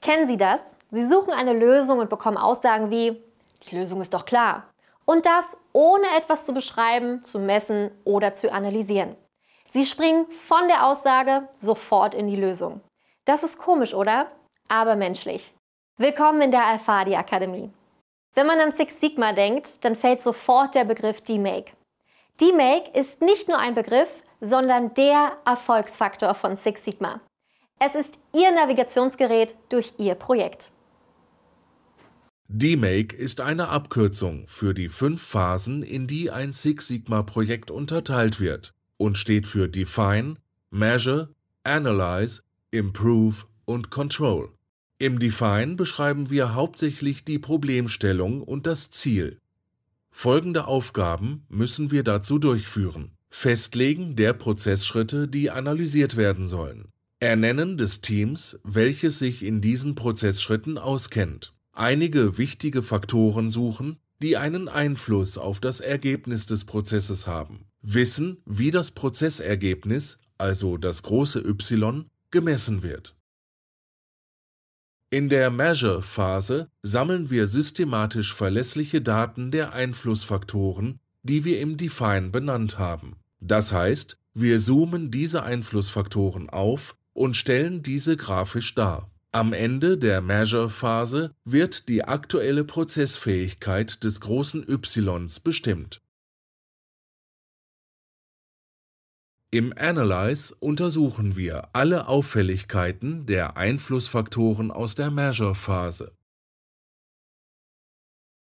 Kennen Sie das? Sie suchen eine Lösung und bekommen Aussagen wie, die Lösung ist doch klar. Und das ohne etwas zu beschreiben, zu messen oder zu analysieren. Sie springen von der Aussage sofort in die Lösung. Das ist komisch, oder? Aber menschlich. Willkommen in der Alfadi Akademie. Wenn man an Six Sigma denkt, dann fällt sofort der Begriff D-Make. D-Make ist nicht nur ein Begriff, sondern der Erfolgsfaktor von Six Sigma. Es ist Ihr Navigationsgerät durch Ihr Projekt. DMake ist eine Abkürzung für die fünf Phasen, in die ein Six Sigma Projekt unterteilt wird und steht für Define, Measure, Analyze, Improve und Control. Im Define beschreiben wir hauptsächlich die Problemstellung und das Ziel. Folgende Aufgaben müssen wir dazu durchführen. Festlegen der Prozessschritte, die analysiert werden sollen. Ernennen des Teams, welches sich in diesen Prozessschritten auskennt. Einige wichtige Faktoren suchen, die einen Einfluss auf das Ergebnis des Prozesses haben. Wissen, wie das Prozessergebnis, also das große Y, gemessen wird. In der Measure-Phase sammeln wir systematisch verlässliche Daten der Einflussfaktoren, die wir im Define benannt haben. Das heißt, wir zoomen diese Einflussfaktoren auf und stellen diese grafisch dar. Am Ende der Measure-Phase wird die aktuelle Prozessfähigkeit des großen Ys bestimmt. Im Analyze untersuchen wir alle Auffälligkeiten der Einflussfaktoren aus der Measure-Phase.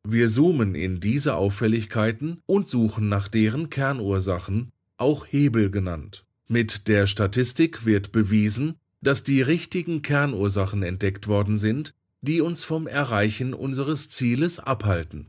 Wir zoomen in diese Auffälligkeiten und suchen nach deren Kernursachen, auch Hebel genannt. Mit der Statistik wird bewiesen, dass die richtigen Kernursachen entdeckt worden sind, die uns vom Erreichen unseres Zieles abhalten.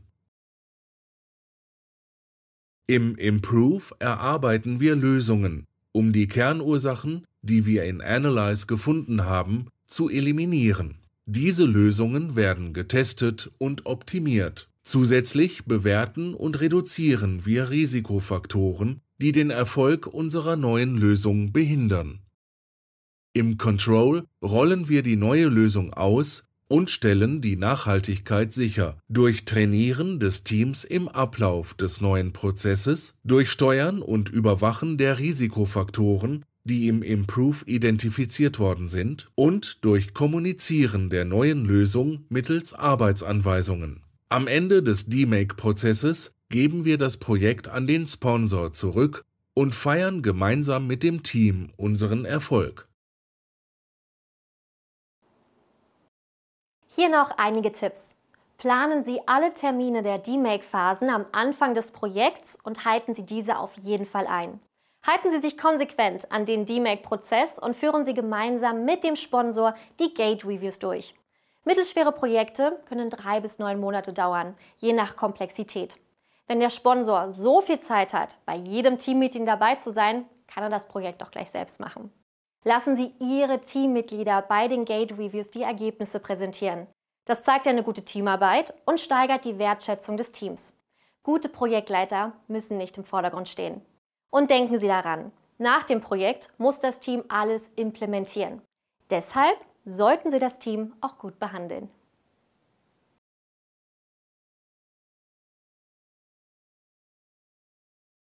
Im Improve erarbeiten wir Lösungen, um die Kernursachen, die wir in Analyze gefunden haben, zu eliminieren. Diese Lösungen werden getestet und optimiert. Zusätzlich bewerten und reduzieren wir Risikofaktoren, die den Erfolg unserer neuen Lösung behindern. Im Control rollen wir die neue Lösung aus und stellen die Nachhaltigkeit sicher durch Trainieren des Teams im Ablauf des neuen Prozesses, durch Steuern und Überwachen der Risikofaktoren, die im Improve identifiziert worden sind, und durch Kommunizieren der neuen Lösung mittels Arbeitsanweisungen. Am Ende des DMake-Prozesses geben wir das Projekt an den Sponsor zurück und feiern gemeinsam mit dem Team unseren Erfolg. Hier noch einige Tipps. Planen Sie alle Termine der D-Make-Phasen am Anfang des Projekts und halten Sie diese auf jeden Fall ein. Halten Sie sich konsequent an den D-Make-Prozess und führen Sie gemeinsam mit dem Sponsor die Gate-Reviews durch. Mittelschwere Projekte können drei bis neun Monate dauern, je nach Komplexität. Wenn der Sponsor so viel Zeit hat, bei jedem Teammeeting dabei zu sein, kann er das Projekt auch gleich selbst machen. Lassen Sie Ihre Teammitglieder bei den Gate Reviews die Ergebnisse präsentieren. Das zeigt eine gute Teamarbeit und steigert die Wertschätzung des Teams. Gute Projektleiter müssen nicht im Vordergrund stehen. Und denken Sie daran, nach dem Projekt muss das Team alles implementieren. Deshalb sollten Sie das Team auch gut behandeln.